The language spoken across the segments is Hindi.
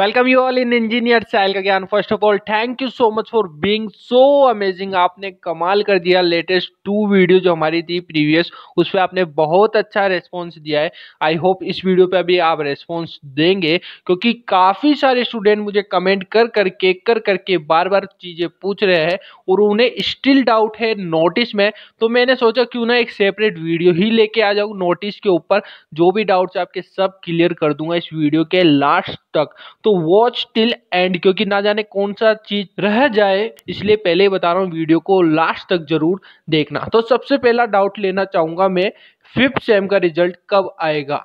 welcome you all in engineer Sahil का ज्ञान first of all thank you so much for being so amazing आपने कमाल कर दिया लेटेस्ट टू वीडियो जो हमारी थी प्रीवियस उस पर आपने बहुत अच्छा रेस्पॉन्स दिया है आई होप इस वीडियो पे अभी आप रेस्पॉन्स देंगे क्योंकि काफ़ी सारे स्टूडेंट मुझे कमेंट कर करके कर करके बार बार चीज़ें पूछ रहे हैं और उन्हें स्टिल डाउट है नोटिस में तो मैंने सोचा क्यों ना एक सेपरेट वीडियो ही लेके आ जाऊँ नोटिस के ऊपर जो भी डाउट्स आपके सब क्लियर कर दूंगा इस वीडियो के लास्ट तक तो वॉच टिल एंड क्योंकि ना जाने कौन सा चीज रह जाए इसलिए पहले बता रहा हूँ वीडियो को लास्ट तक जरूर देखना तो सबसे पहला डाउट लेना चाहूंगा मैं फिफ्थ सेम का रिजल्ट कब आएगा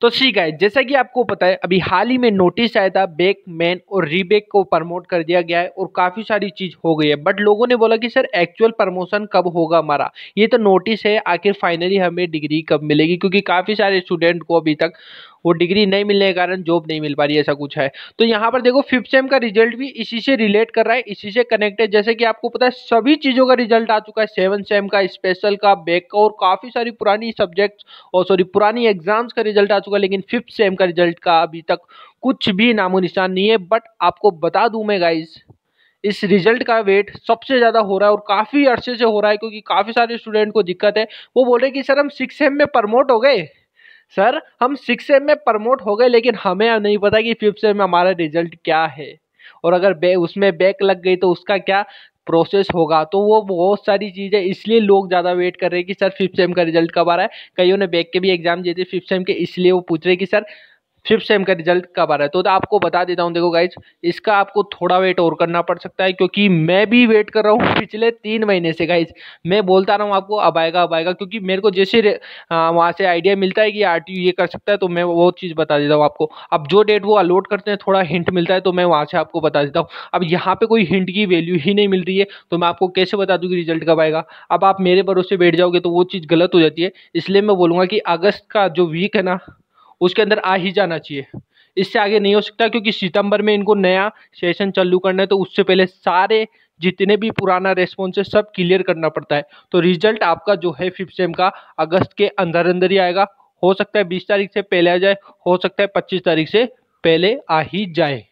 तो ठीक है जैसा कि आपको पता है अभी हाल ही में नोटिस आया था बैक मैन और रीबेक को प्रमोट कर दिया गया है और काफ़ी सारी चीज़ हो गई है बट लोगों ने बोला कि सर एक्चुअल प्रमोशन कब होगा हमारा ये तो नोटिस है आखिर फाइनली हमें डिग्री कब मिलेगी क्योंकि काफ़ी सारे स्टूडेंट को अभी तक वो डिग्री नहीं मिलने के कारण जॉब नहीं मिल पा रही ऐसा कुछ है तो यहाँ पर देखो फिफ्थ सेम का रिजल्ट भी इसी से रिलेट कर रहा है इसी से कनेक्टेड जैसे कि आपको पता है सभी चीज़ों का रिजल्ट आ चुका है सेवन सेम का स्पेशल का बैक का और काफ़ी सारी पुरानी सब्जेक्ट और सॉरी पुरानी एग्जाम्स का रिजल्ट आ चुका है लेकिन फिफ्थ सेम का रिजल्ट का अभी तक कुछ भी नामो निशान नहीं है बट आपको बता दूँ मैं गाइज़ इस रिजल्ट का वेट सबसे ज़्यादा हो रहा है और काफ़ी अरसे से हो रहा है क्योंकि काफ़ी सारे स्टूडेंट को दिक्कत है वो बोल रहे हैं कि सर हम सिक्स सेम में प्रमोट हो गए सर हम सिक्स एम में प्रमोट हो गए लेकिन हमें नहीं पता कि फिफ्थ एम में हमारा रिजल्ट क्या है और अगर बे उसमें बैक लग गई तो उसका क्या प्रोसेस होगा तो वो बहुत सारी चीज़ें इसलिए लोग ज़्यादा वेट कर रहे हैं कि सर फिफ्थ सेम का रिजल्ट कब आ रहा है कईयों ने बैक के भी एग्जाम दिए थे फिफ्थ सेम के इसलिए वो पूछ रहे हैं कि सर फिफ्थ सेम का रिजल्ट कब आ रहा है तो, तो आपको बता देता हूँ देखो गाइज इसका आपको थोड़ा वेट और करना पड़ सकता है क्योंकि मैं भी वेट कर रहा हूँ पिछले तीन महीने से गाइज मैं बोलता रहा हूँ आपको अब आएगा अब आएगा क्योंकि मेरे को जैसे वहाँ से आइडिया मिलता है कि आर ये कर सकता है तो मैं वो चीज़ बता देता हूँ आपको अब जो डेट वो अलोट करते हैं थोड़ा हिंट मिलता है तो मैं वहाँ से आपको बता देता हूँ अब यहाँ पर कोई हिंट की वैल्यू ही नहीं मिल रही है तो मैं आपको कैसे बता दूँ कि रिजल्ट कब आएगा अब आप मेरे भरोसे बैठ जाओगे तो वो चीज़ गलत हो जाती है इसलिए मैं बोलूँगा कि अगस्त का जो वीक है ना उसके अंदर आ ही जाना चाहिए इससे आगे नहीं हो सकता क्योंकि सितंबर में इनको नया सेशन चालू करना है तो उससे पहले सारे जितने भी पुराना रेस्पॉन्स है सब क्लियर करना पड़ता है तो रिजल्ट आपका जो है फिफ्थ सेम का अगस्त के अंदर अंदर ही आएगा हो सकता है बीस तारीख से पहले आ जाए हो सकता है पच्चीस तारीख से पहले आ ही जाए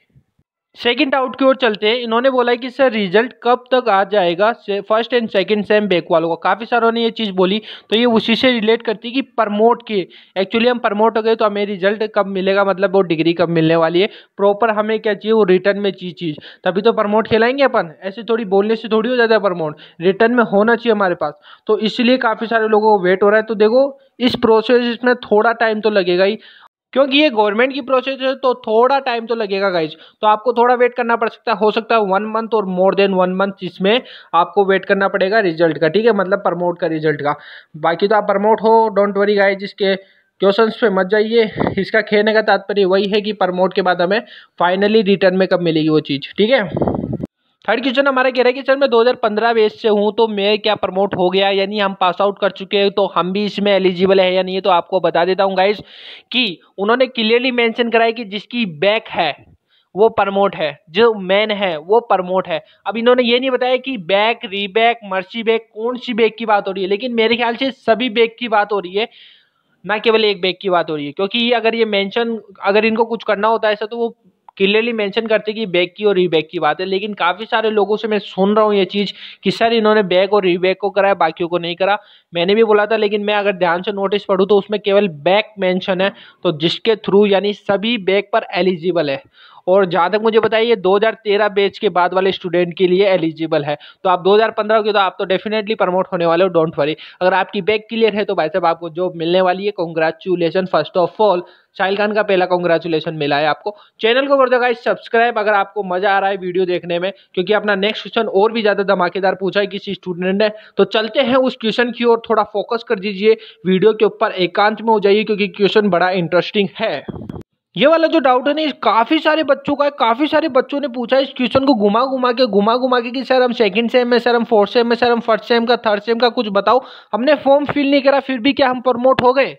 सेकंड डाउट की ओर चलते हैं इन्होंने बोला कि सर रिजल्ट कब तक आ जाएगा first and second sem back वालों का काफ़ी सारों ने ये चीज़ बोली तो ये उसी से रिलेट करती है कि प्रमोट किए एक्चुअली हम प्रमोट हो गए तो हमें रिजल्ट कब मिलेगा मतलब वो डिग्री कब मिलने वाली है प्रॉपर हमें क्या चाहिए वो रिटर्न में चाहिए चीज़ तभी तो प्रमोट खिलाएंगे अपन ऐसे थोड़ी बोलने से थोड़ी हो जाता है प्रमोट रिटर्न में होना चाहिए हमारे पास तो इसलिए काफ़ी सारे लोगों को वेट हो रहा है तो देखो इस प्रोसेस में थोड़ा टाइम तो लगेगा ही क्योंकि ये गवर्नमेंट की प्रोसेस है तो थोड़ा टाइम तो लगेगा गाइज तो आपको थोड़ा वेट करना पड़ सकता है हो सकता है वन मंथ और मोर देन वन मंथ इसमें आपको वेट करना पड़ेगा रिजल्ट का ठीक है मतलब प्रमोट का रिजल्ट का बाकी तो आप प्रमोट हो डोंट वरी गाइज इसके क्वेश्चन पे मत जाइए इसका खेलने का तात्पर्य वही है कि प्रमोट के बाद हमें फाइनली रिटर्न में कब मिलेगी वो चीज़ ठीक है थर्ड क्वेश्चन हमारा कह रहा है कि सर मैं 2015 बेस से हूँ तो मैं क्या प्रमोट हो गया यानी हम पास आउट कर चुके हैं तो हम भी इसमें एलिजिबल है या नहीं है तो आपको बता देता हूँ गाइस कि उन्होंने क्लियरली मेंशन कराया कि जिसकी बैक है वो प्रमोट है जो मैन है वो प्रमोट है अब इन्होंने ये नहीं बताया कि बैक रीबैक मर्सी बैक कौन सी बैक की बात हो रही है लेकिन मेरे ख्याल से सभी बैक की बात हो रही है ना केवल एक बैग की बात हो रही है क्योंकि अगर ये मेंशन अगर इनको कुछ करना होता है ऐसा तो वो क्लियरली मेंशन करते कि बैग की और रीबैक की बात है लेकिन काफ़ी सारे लोगों से मैं सुन रहा हूँ ये चीज़ कि सर इन्होंने बैग और रीबैक को कराया बाकियों को नहीं करा मैंने भी बोला था लेकिन मैं अगर ध्यान से नोटिस पढ़ूँ तो उसमें केवल बैक मैंशन है तो जिसके थ्रू यानी सभी बैग पर एलिजिबल है और जहाँ तक मुझे बताइए 2013 बैच के बाद वाले स्टूडेंट के लिए एलिजिबल है तो आप 2015 के तो आप तो डेफिनेटली प्रमोट होने वाले हो डोंट वरी अगर आपकी बैग क्लियर है तो भाई साहब आपको जॉब मिलने वाली है congratulation first of all Sahil Khan का पहला कॉन्ग्रेचुलेसन मिला है आपको चैनल को कर दो गाइस सब्सक्राइब अगर आपको मजा आ रहा है वीडियो देखने में क्योंकि अपना नेक्स्ट क्वेश्चन और भी ज्यादा धमाकेदार पूछा है किसी स्टूडेंट ने तो चलते हैं उस क्वेश्चन की ओर थोड़ा फोकस कर दीजिए वीडियो के ऊपर एकांत में हो जाइए क्योंकि क्वेश्चन बड़ा इंटरेस्टिंग है ये वाला जो डाउट है ना काफ़ी सारे बच्चों का है काफ़ी सारे बच्चों ने पूछा इस क्वेश्चन को घुमा घुमा के घुमा घुमा के कि सर हम सेकंड सेम में सर हम फोर्थ सेम में सर हम फर्स्ट सेम का थर्ड सेम का कुछ बताओ हमने फॉर्म फिल नहीं करा फिर भी क्या हम प्रमोट हो गए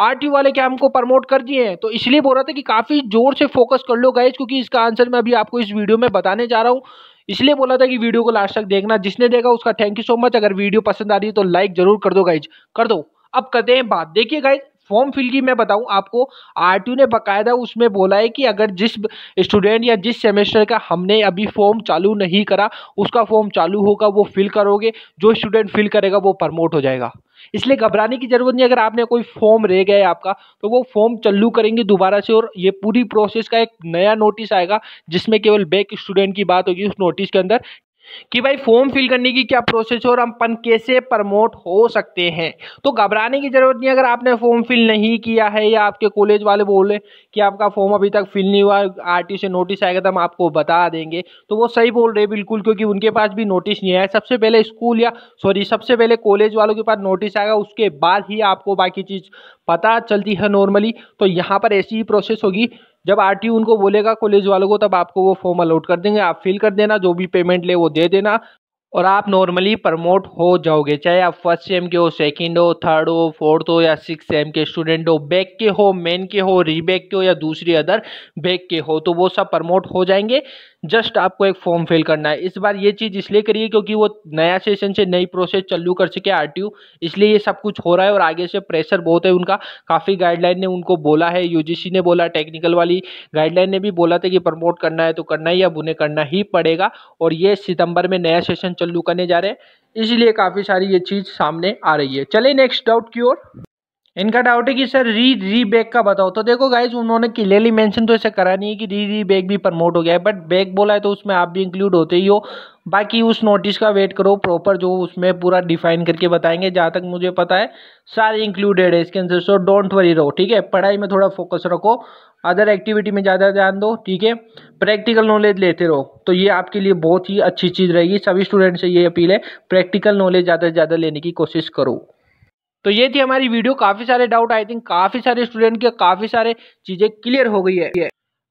आर वाले क्या हमको प्रमोट कर दिए हैं तो इसलिए बोल रहा था कि काफ़ी जोर से फोकस कर लो गाइज क्योंकि इसका आंसर मैं अभी आपको इस वीडियो में बताने जा रहा हूँ इसलिए बोला था कि वीडियो को लास्ट तक देखना जिसने देखा उसका थैंक यू सो मच अगर वीडियो पसंद आ रही है तो लाइक जरूर कर दो गाइज कर दो अब करते हैं बात देखिए गाइज फॉर्म फिल की मैं बताऊं आपको आर ने बकायदा उसमें बोला है कि अगर जिस स्टूडेंट या जिस सेमेस्टर का हमने अभी फॉर्म चालू नहीं करा उसका फॉर्म चालू होगा वो फिल करोगे जो स्टूडेंट फिल करेगा वो प्रमोट हो जाएगा इसलिए घबराने की ज़रूरत नहीं अगर आपने कोई फॉर्म रह गया है आपका तो वो फॉर्म चालू करेंगे दोबारा से और ये पूरी प्रोसेस का एक नया नोटिस आएगा जिसमें केवल बैक स्टूडेंट की बात होगी उस नोटिस के अंदर कि भाई फॉर्म फिल करने की क्या प्रोसेस और अपन कैसे प्रमोट हो सकते हैं तो घबराने की जरूरत नहीं अगर आपने फॉर्म फिल नहीं किया है या आपके कॉलेज वाले बोले कि आपका फॉर्म अभी तक फिल नहीं हुआ आर से नोटिस आएगा तो हम आपको बता देंगे तो वो सही बोल रहे बिल्कुल क्योंकि उनके पास भी नोटिस नहीं आया सबसे पहले स्कूल या सॉरी सबसे पहले कॉलेज वालों के पास नोटिस आएगा उसके बाद ही आपको बाकी चीज़ पता चलती है नॉर्मली तो यहाँ पर ऐसी ही प्रोसेस होगी जब आर उनको बोलेगा कॉलेज वालों को तब आपको वो फॉर्म अलाउट कर देंगे आप फिल कर देना जो भी पेमेंट ले वो दे देना और आप नॉर्मली प्रमोट हो जाओगे चाहे आप फर्स्ट सेम के हो सेकंड हो थर्ड हो फोर्थ हो या सिक्स सेम के स्टूडेंट हो बैक के हो मेन के हो रीबैक के हो या दूसरी अदर बैक के हो तो वो सब प्रमोट हो जाएंगे जस्ट आपको एक फॉर्म फिल करना है इस बार ये चीज़ इसलिए करिए क्योंकि वो नया सेशन से नई प्रोसेस चालू कर सके आर इसलिए ये सब कुछ हो रहा है और आगे से प्रेशर बहुत है उनका काफ़ी गाइडलाइन ने उनको बोला है यू ने बोला टेक्निकल वाली गाइडलाइन ने भी बोला था कि प्रमोट करना है तो करना ही अब उन्हें करना ही पड़ेगा और ये सितंबर में नया सेशन चालू करने जा रहे हैं इसलिए काफ़ी सारी ये चीज़ सामने आ रही है चले नेक्स्ट डाउट की ओर इनका डाउट है कि सर री री बैग का बताओ तो देखो गाइज उन्होंने क्लियरली मेंशन तो ऐसे करा नहीं है कि री री बैग भी प्रमोट हो गया है बट बैग बोला है तो उसमें आप भी इंक्लूड होते ही हो बाकी उस नोटिस का वेट करो प्रॉपर जो उसमें पूरा डिफाइन करके बताएंगे जहाँ तक मुझे पता है सारे इंक्लूडेड है इसके अंदर सो डोंट वरी रहो ठीक है पढ़ाई में थोड़ा फोकस रखो अदर एक्टिविटी में ज़्यादा ध्यान दो ठीक है प्रैक्टिकल नॉलेज लेते रहो तो ये आपके लिए बहुत ही अच्छी चीज़ रहेगी सभी स्टूडेंट से ये अपील है प्रैक्टिकल नॉलेज ज़्यादा से ज़्यादा लेने की कोशिश करो तो ये थी हमारी वीडियो काफ़ी सारे डाउट आई थिंक काफ़ी सारे स्टूडेंट के काफ़ी सारे चीज़ें क्लियर हो गई है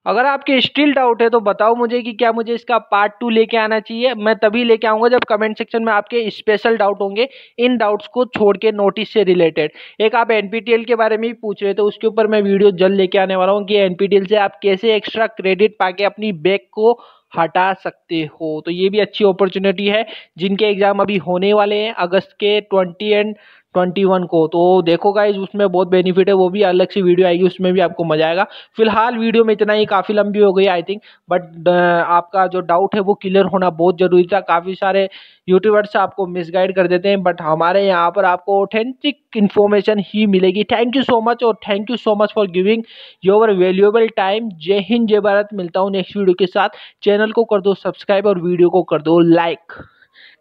अगर आपके स्टिल डाउट है तो बताओ मुझे कि क्या मुझे इसका पार्ट टू लेके आना चाहिए मैं तभी लेके आऊँगा जब कमेंट सेक्शन में आपके स्पेशल डाउट होंगे इन डाउट्स को छोड़ के नोटिस से रिलेटेड एक आप एन के बारे में भी पूछ रहे थे उसके ऊपर मैं वीडियो जल्द लेके आने वाला हूँ कि एन से आप कैसे एक्स्ट्रा क्रेडिट पाके अपनी बैग को हटा सकते हो तो ये भी अच्छी अपॉर्चुनिटी है जिनके एग्ज़ाम अभी होने वाले हैं अगस्त के ट्वेंटी एंड ट्वेंटी वन को तो देखो गाइज उसमें बहुत बेनिफिट है वो भी अलग सी वीडियो आएगी उसमें भी आपको मजा आएगा फिलहाल वीडियो में इतना ही काफ़ी लंबी हो गई आई थिंक बट आपका जो डाउट है वो क्लियर होना बहुत ज़रूरी था काफ़ी सारे यूट्यूबर्स आपको मिसगाइड कर देते हैं बट हमारे यहाँ पर आपको ऑथेंटिक इन्फॉर्मेशन ही मिलेगी थैंक यू सो मच और thank you so much for giving your valuable time जय हिंद जय भारत मिलता हूँ नेक्स्ट वीडियो के साथ चैनल को कर दो सब्सक्राइब और वीडियो को कर दो लाइक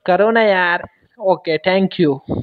करो ना यार ओके थैंक यू